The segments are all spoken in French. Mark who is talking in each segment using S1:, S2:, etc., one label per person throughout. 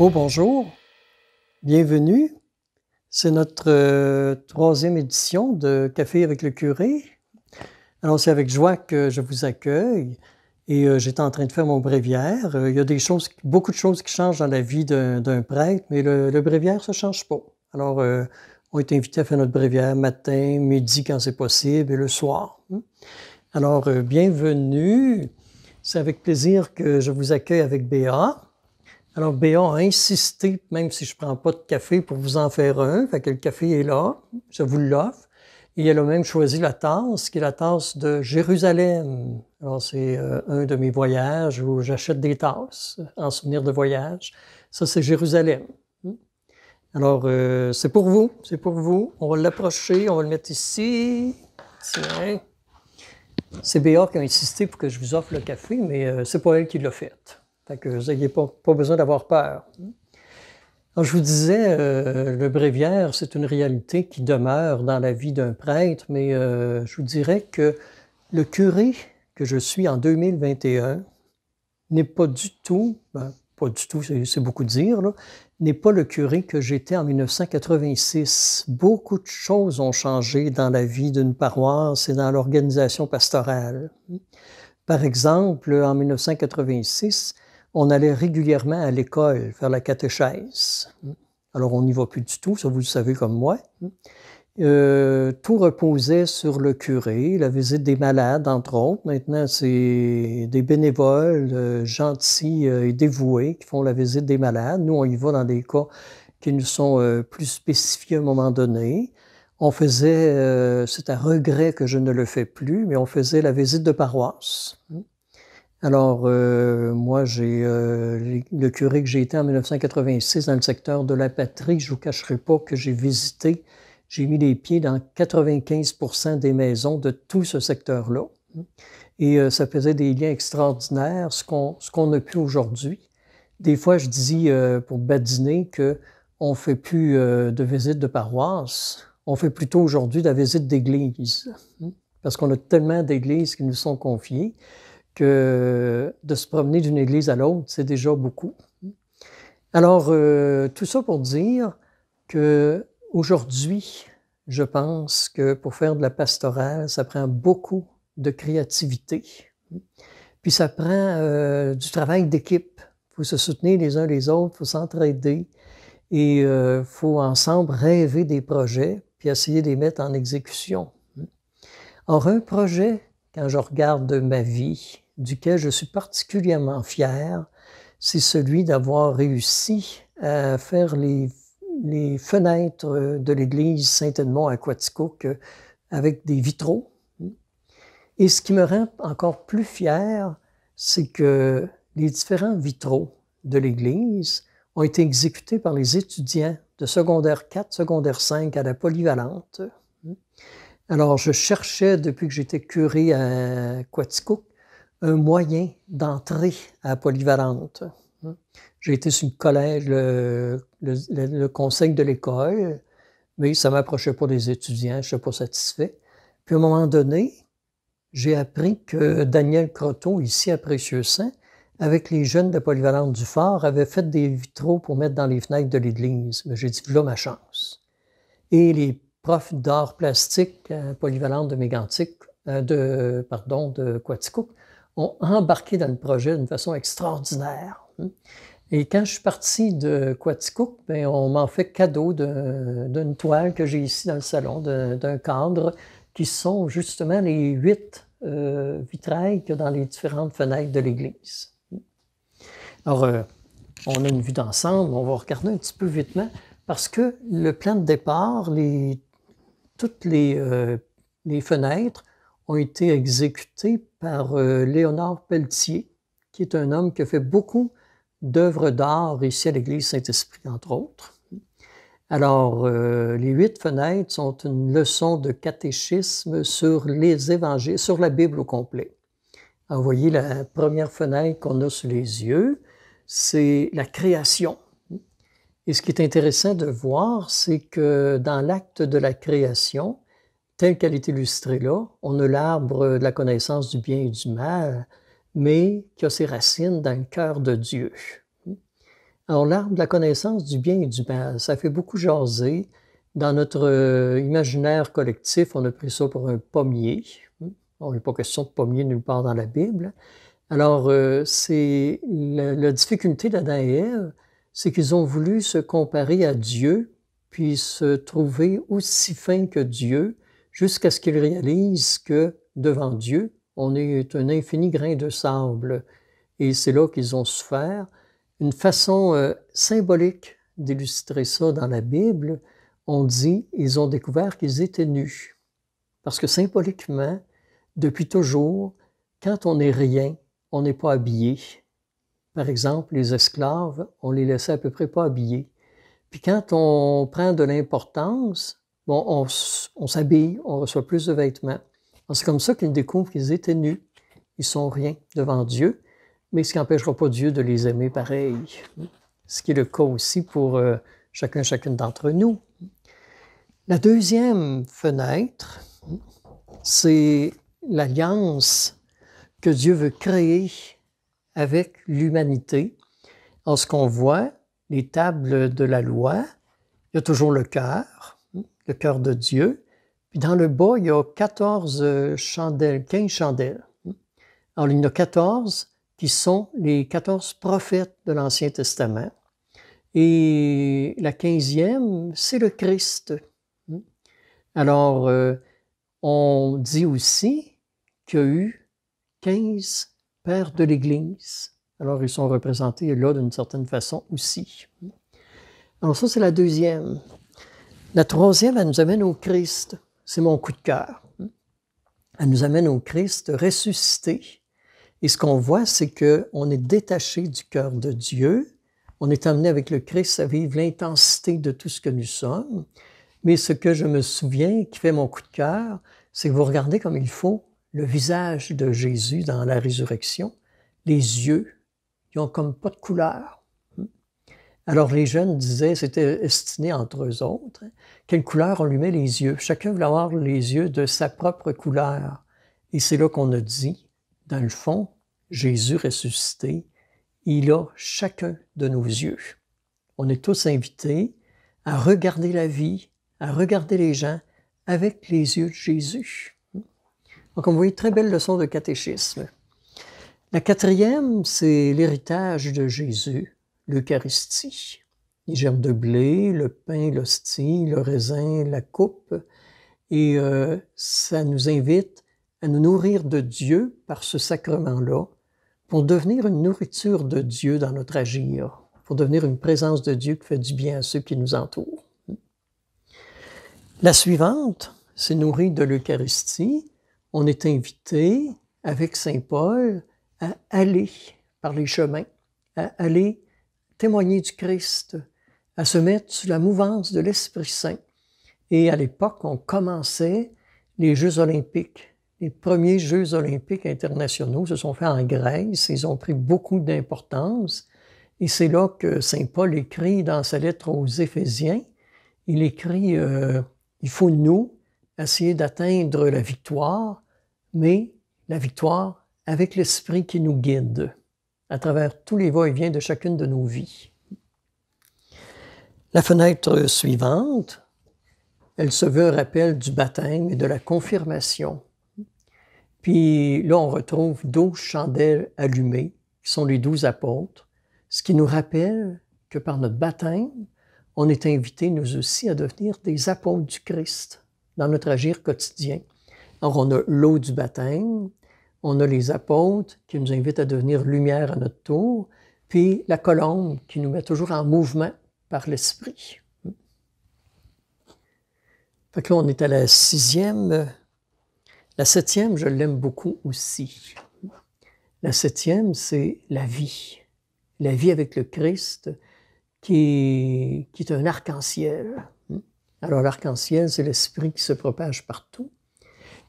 S1: Oh bonjour, bienvenue. C'est notre euh, troisième édition de Café avec le curé. Alors c'est avec joie que je vous accueille et euh, j'étais en train de faire mon bréviaire. Euh, il y a des choses, beaucoup de choses qui changent dans la vie d'un prêtre, mais le, bréviaire se change pas. Alors on est invité à faire notre bréviaire matin, midi quand c'est possible et le soir. Hein? Alors bienvenue. C'est avec plaisir que je vous accueille avec Béa. Alors, Béa a insisté, même si je ne prends pas de café, pour vous en faire un. Fait que le café est là, je vous l'offre. Et elle a même choisi la tasse, qui est la tasse de Jérusalem. Alors, c'est euh, un de mes voyages où j'achète des tasses en souvenir de voyage. Ça, c'est Jérusalem. Alors, euh, c'est pour vous, c'est pour vous. On va l'approcher, on va le mettre ici. Tiens. C'est Béa qui a insisté pour que je vous offre le café, mais euh, c'est pas elle qui l'a fait que vous n'ayez pas, besoin d'avoir peur. Alors, je vous disais, euh, le bréviaire, c'est une réalité qui demeure dans la vie d'un prêtre, mais euh, je vous dirais que le curé que je suis en 2021 n'est pas du tout, ben, pas du tout, c'est beaucoup dire, n'est pas le curé que j'étais en 1986. Beaucoup de choses ont changé dans la vie d'une paroisse et dans l'organisation pastorale. Par exemple, en 1986, on allait régulièrement à l'école faire la catéchèse. Alors on n'y va plus du tout, ça vous le savez comme moi. Euh, tout reposait sur le curé, la visite des malades, entre autres. Maintenant, c'est des bénévoles euh, gentils euh, et dévoués qui font la visite des malades. Nous, on y va dans des cas qui nous sont plus spécifiés à un moment donné. On faisait, c'est un regret que je ne le fais plus, mais on faisait la visite de paroisse. Alors, euh, moi, j'ai euh, le curé que j'ai été en 1986 dans le secteur de la patrie, je ne vous cacherai pas que j'ai visité, j'ai mis les pieds dans 95 des maisons de tout ce secteur-là. Et euh, ça faisait des liens extraordinaires, ce qu'on qu'on a plus aujourd'hui. Des fois, je dis pour badiner que on fait plus de visites de paroisse, on fait plutôt aujourd'hui de la visite d'église, parce qu'on a tellement d'églises qui nous sont confiées que de se promener d'une église à l'autre, c'est déjà beaucoup. Alors, euh, tout ça pour dire que aujourd'hui, je pense que pour faire de la pastorale, ça prend beaucoup de créativité. Puis ça prend euh, du travail d'équipe. Il faut se soutenir les uns les autres, il faut s'entraider et il euh, faut ensemble rêver des projets puis essayer de les mettre en exécution. Or, un projet, quand je regarde ma vie, duquel je suis particulièrement fier, c'est celui d'avoir réussi à faire les, fenêtres de l'église Saint-Edmond à Quaticook avec des vitraux. Et ce qui me rend encore plus fier, c'est que les différents vitraux de l'église ont été exécutés par les étudiants de secondaire 4, secondaire 5 à la polyvalente. Alors, je cherchais, depuis que j'étais curé à Quaticook, un moyen d'entrer à Polyvalente. J'ai été sur le collège, le, conseil de l'école, mais ça ne m'approchait pas des étudiants, je suis pas satisfait. Puis à un moment donné, j'ai appris que Daniel Croteau, ici à Précieux-Saint, avec les jeunes de Polyvalente du Fort, avait fait des vitraux pour mettre dans les fenêtres de l'église. j'ai dit, voilà ma chance. Et les profs d'art plastique euh, Polyvalente de Mégantic, euh, de, pardon, de Quatico, ont embarqué dans le projet d'une façon extraordinaire. Hein. Et quand je suis parti de Quaticook, ben, on m'en fait cadeau d'une toile que j'ai ici dans le salon, d'un cadre, qui sont justement les huit euh, vitrailles qu'il dans les différentes fenêtres de l'église. Alors, euh, on a une vue d'ensemble, on va regarder un petit peu vitement, parce que le plan de départ, toutes les euh, fenêtres ont été exécutés par euh, Léonard Pelletier, qui est un homme qui a fait beaucoup d'œuvres d'art ici à l'Église Saint-Esprit, entre autres. Alors, euh, les huit fenêtres sont une leçon de catéchisme sur les évangiles, sur la Bible au complet. Alors, vous voyez, la première fenêtre qu'on a sous les yeux, c'est la création. Et ce qui est intéressant de voir, c'est que dans l'acte de la création, telle qu'elle est illustrée là, on a l'arbre de la connaissance du bien et du mal, mais qui a ses racines dans le cœur de Dieu. Alors l'arbre de la connaissance du bien et du mal, ça fait beaucoup jaser. Dans notre euh, imaginaire collectif, on a pris ça pour un pommier. On n'est pas question de pommier nulle part dans la Bible. Alors, euh, c'est la, la, difficulté d'Adam et Ève, c'est qu'ils ont voulu se comparer à Dieu, puis se trouver aussi fins que Dieu, jusqu'à ce qu'ils réalisent que devant Dieu, on est un infini grain de sable. Et c'est là qu'ils ont souffert. Une façon euh, symbolique d'illustrer ça dans la Bible, on dit ils ont découvert qu'ils étaient nus. Parce que symboliquement, depuis toujours, quand on n'est rien, on n'est pas habillé. Par exemple, les esclaves, on les laissait à peu près pas habillés. Puis quand on prend de l'importance, bon, on, s'habille, on reçoit plus de vêtements. C'est comme ça qu'ils découvrent qu'ils étaient nus. Ils sont rien devant Dieu, mais ce qui n'empêchera pas Dieu de les aimer pareil. Ce qui est le cas aussi pour chacun euh, chacun, chacune d'entre nous. La deuxième fenêtre, c'est l'alliance que Dieu veut créer avec l'humanité. En ce qu'on voit, les tables de la loi, il y a toujours le cœur, le cœur de Dieu. Puis dans le bas, il y a 14 chandelles, 15 chandelles. Alors, il y en a 14 qui sont les 14 prophètes de l'Ancien Testament. Et la 15e, c'est le Christ. Alors, euh, on dit aussi qu'il y a eu 15 pères de l'Église. Alors, ils sont représentés là d'une certaine façon aussi. Alors, ça, c'est la deuxième. La troisième, elle nous amène au Christ. C'est mon coup de cœur. Elle nous amène au Christ ressuscité. Et ce qu'on voit, c'est qu'on est détaché du cœur de Dieu. On est amené avec le Christ à vivre l'intensité de tout ce que nous sommes. Mais ce que je me souviens, qui fait mon coup de cœur, c'est que vous regardez comme il faut le visage de Jésus dans la résurrection. Les yeux, ils ont comme pas de couleur. Alors les jeunes disaient, c'était estimé entre eux autres, quelle couleur on lui met les yeux. Chacun voulait avoir les yeux de sa propre couleur. Et c'est là qu'on a dit, dans le fond, Jésus ressuscité, il a chacun de nos yeux. On est tous invités à regarder la vie, à regarder les gens avec les yeux de Jésus. Donc, on une très belle leçon de catéchisme. La quatrième, c'est l'héritage de Jésus, l'Eucharistie. Les germes de blé, le pain, l'hostie, le raisin, la coupe. Et euh, ça nous invite à nous nourrir de Dieu par ce sacrement-là pour devenir une nourriture de Dieu dans notre agir, pour devenir une présence de Dieu qui fait du bien à ceux qui nous entourent. La suivante, c'est nourrir de l'Eucharistie. On est invité, avec Saint Paul, à aller par les chemins, à aller témoigner du Christ, à se mettre sous la mouvance de l'Esprit Saint. Et à l'époque, on commençait les Jeux olympiques. Les premiers Jeux olympiques internationaux se sont faits en Grèce, ils ont pris beaucoup d'importance. Et c'est là que Saint Paul écrit dans sa lettre aux Éphésiens, il écrit, euh, il faut nous essayer d'atteindre la victoire, mais la victoire avec l'Esprit qui nous guide à travers tous les va-et-vient de chacune de nos vies. La fenêtre suivante, elle se veut rappel du baptême et de la confirmation. Puis là, on retrouve douze chandelles allumées, qui sont les douze apôtres, ce qui nous rappelle que par notre baptême, on est invité nous aussi à devenir des apôtres du Christ dans notre agir quotidien. Alors, on a l'eau du baptême, on a les apôtres qui nous invitent à devenir lumière à notre tour, puis la colombe qui nous met toujours en mouvement par l'esprit. là, on est à la sixième. La septième, je l'aime beaucoup aussi. La septième, c'est la vie. La vie avec le Christ, qui qui est un arc-en-ciel. Alors, l'arc-en-ciel, c'est l'esprit qui se propage partout.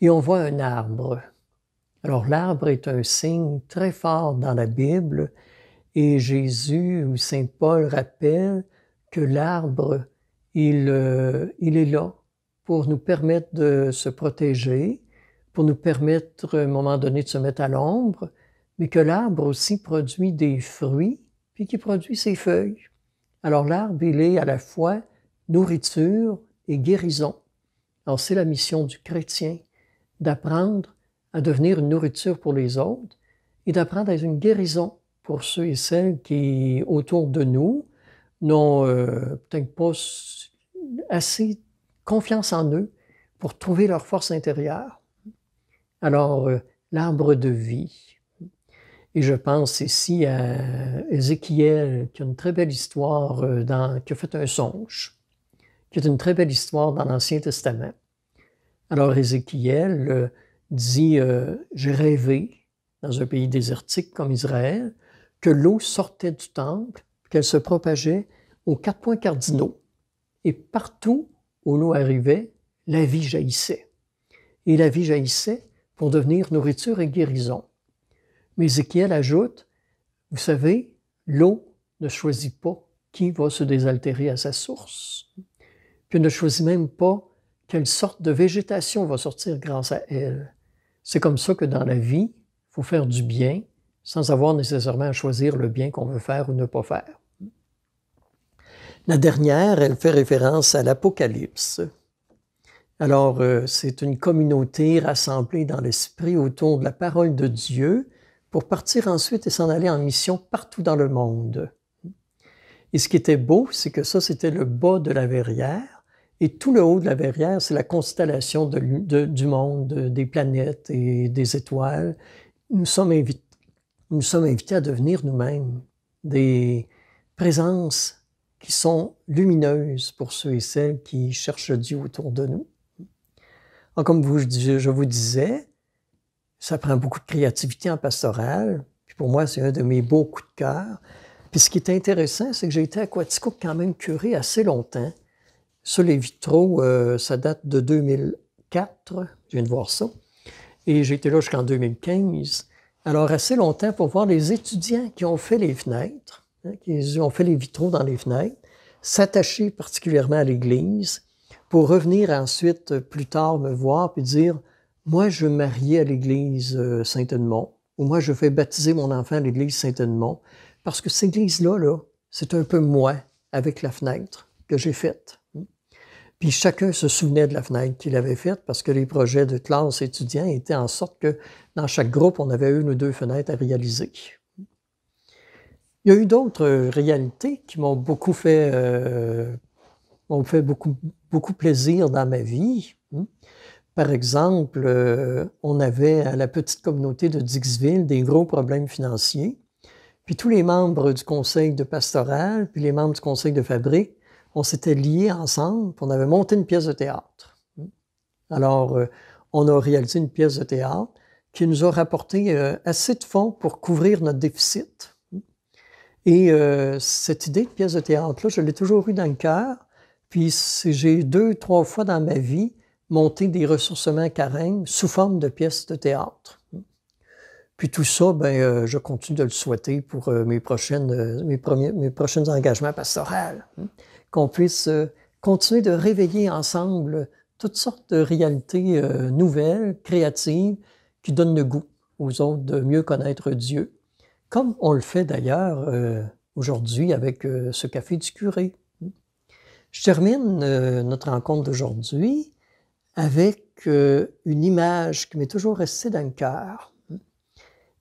S1: Et on voit un arbre. Alors l'arbre est un signe très fort dans la Bible et Jésus ou Saint Paul rappelle que l'arbre, il, euh, il est là pour nous permettre de se protéger, pour nous permettre à un moment donné de se mettre à l'ombre, mais que l'arbre aussi produit des fruits, puis qui produit ses feuilles. Alors l'arbre, il est à la fois nourriture et guérison. Alors c'est la mission du chrétien, d'apprendre à devenir une nourriture pour les autres et d'apprendre à une guérison pour ceux et celles qui, autour de nous, n'ont euh, peut-être pas assez confiance en eux pour trouver leur force intérieure. Alors, euh, l'arbre de vie. Et je pense ici à Ézéchiel, qui a une très belle histoire, euh, dans, qui a fait un songe, qui est une très belle histoire dans l'Ancien Testament. Alors, Ézéchiel, dit euh, J'ai rêvé, dans un pays désertique comme Israël, que l'eau sortait du temple, qu'elle se propageait aux quatre points cardinaux, et partout où l'eau arrivait, la vie jaillissait. Et la vie jaillissait pour devenir nourriture et guérison. Mais Ézéchiel ajoute Vous savez, l'eau ne choisit pas qui va se désaltérer à sa source, puis ne choisit même pas quelle sorte de végétation va sortir grâce à elle. C'est comme ça que dans la vie, il faut faire du bien sans avoir nécessairement à choisir le bien qu'on veut faire ou ne pas faire. La dernière, elle fait référence à l'Apocalypse. Alors, euh, c'est une communauté rassemblée dans l'esprit autour de la parole de Dieu pour partir ensuite et s'en aller en mission partout dans le monde. Et ce qui était beau, c'est que ça, c'était le bas de la verrière. Et tout le haut de la verrière, c'est la constellation de, du monde, des planètes et des étoiles. Nous sommes, invités, nous sommes invités à devenir nous-mêmes des présences qui sont lumineuses pour ceux et celles qui cherchent Dieu autour de nous. Alors, comme je vous disais, ça prend beaucoup de créativité en pastoral. Puis pour moi, c'est un de mes beaux coups de cœur. Puis ce qui est intéressant, c'est que j'ai été aquatico quand même curé assez longtemps. Ça, les vitraux, euh, ça date de 2004. Je viens de voir ça. Et j'ai été là jusqu'en 2015. Alors, assez longtemps pour voir les étudiants qui ont fait les fenêtres, hein, qui ont fait les vitraux dans les fenêtres, s'attacher particulièrement à l'Église pour revenir ensuite, euh, plus tard, me voir puis dire Moi, je vais me marier à l'Église euh, Saint-Edmond, ou moi, je fais baptiser mon enfant à l'Église Saint-Edmond, parce que cette église là c'est un peu moi avec la fenêtre que j'ai faite. Puis chacun se souvenait de la fenêtre qu'il avait faite parce que les projets de classe étudiants étaient en sorte que dans chaque groupe, on avait une ou deux fenêtres à réaliser. Il y a eu d'autres euh, réalités qui m'ont beaucoup fait, euh, fait beaucoup, beaucoup plaisir dans ma vie. Hmm? Par exemple, euh, on avait à la petite communauté de Dixville des gros problèmes financiers. Puis tous les membres du conseil de pastoral, puis les membres du conseil de fabrique, on s'était liés ensemble, on avait monté une pièce de théâtre. Alors, euh, on a réalisé une pièce de théâtre qui nous a rapporté euh, assez de fonds pour couvrir notre déficit. Et euh, cette idée de pièce de théâtre-là, je l'ai toujours eue dans le cœur. Puis j'ai deux, trois fois dans ma vie monté des ressourcements carême sous forme de pièces de théâtre. Puis tout ça, ben, je continue de le souhaiter pour mes, prochaines, mes, premiers, mes prochains engagements pastoraux qu'on puisse euh, continuer de réveiller ensemble toutes sortes de réalités euh, nouvelles, créatives, qui donnent le goût aux autres de mieux connaître Dieu, comme on le fait d'ailleurs euh, aujourd'hui avec ce café du curé. Je termine notre rencontre d'aujourd'hui avec une image qui m'est toujours restée dans le cœur.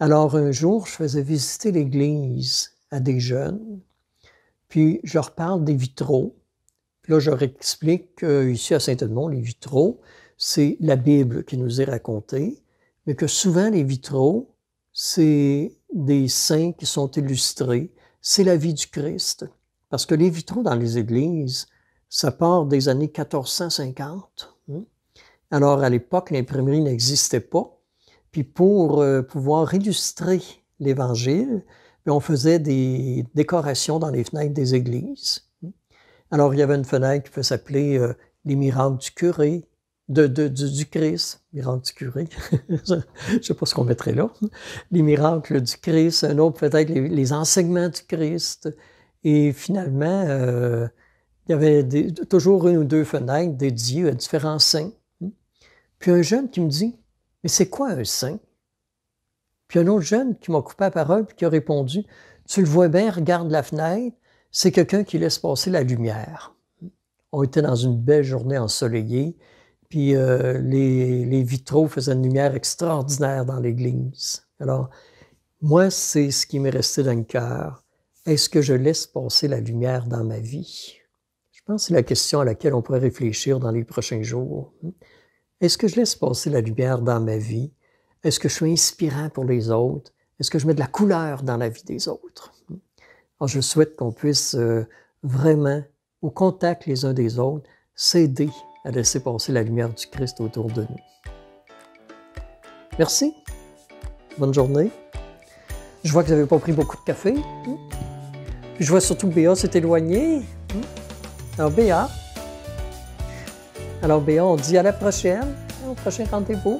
S1: Alors un jour, je faisais visiter l'église à des jeunes puis je reparle des vitraux. là, je réexplique qu'ici à Saint-Edmond, les vitraux, c'est la Bible qui nous est racontée, mais que souvent les vitraux, c'est des saints qui sont illustrés, c'est la vie du Christ. Parce que les vitraux dans les églises, ça part des années 1450. Hein. Alors à l'époque, l'imprimerie n'existait pas. Puis pour euh, pouvoir illustrer l'Évangile, on faisait des décorations dans les fenêtres des églises. Alors, il y avait une fenêtre qui peut s'appeler euh, Les miracles du curé, de, du, Christ, miracles du curé, je ne sais pas ce qu'on mettrait là, les miracles du Christ, un autre peut-être les, enseignements du Christ. Et finalement, euh, il y avait toujours une ou deux fenêtres dédiées à différents saints. Puis un jeune qui me dit, mais c'est quoi un saint? Puis un autre jeune qui m'a coupé la parole puis qui a répondu Tu le vois bien, regarde la fenêtre, c'est quelqu'un qui laisse passer la lumière. On était dans une belle journée ensoleillée, puis euh, les, les, vitraux faisaient une lumière extraordinaire dans l'église. Alors, moi, c'est ce qui m'est resté dans le cœur. Est-ce que je laisse passer la lumière dans ma vie? Je pense que c'est la question à laquelle on pourrait réfléchir dans les prochains jours. Est-ce que je laisse passer la lumière dans ma vie? Est-ce que je suis inspirant pour les autres? Est-ce que je mets de la couleur dans la vie des autres? je souhaite qu'on puisse euh, vraiment, au contact les uns des autres, s'aider à laisser passer la lumière du Christ autour de nous. Merci. Bonne journée. Je vois que vous n'avez pas pris beaucoup de café. je vois surtout que Béa s'est éloigné. Alors, Béa. Alors, Béa, on dit à la prochaine, au prochain rendez-vous.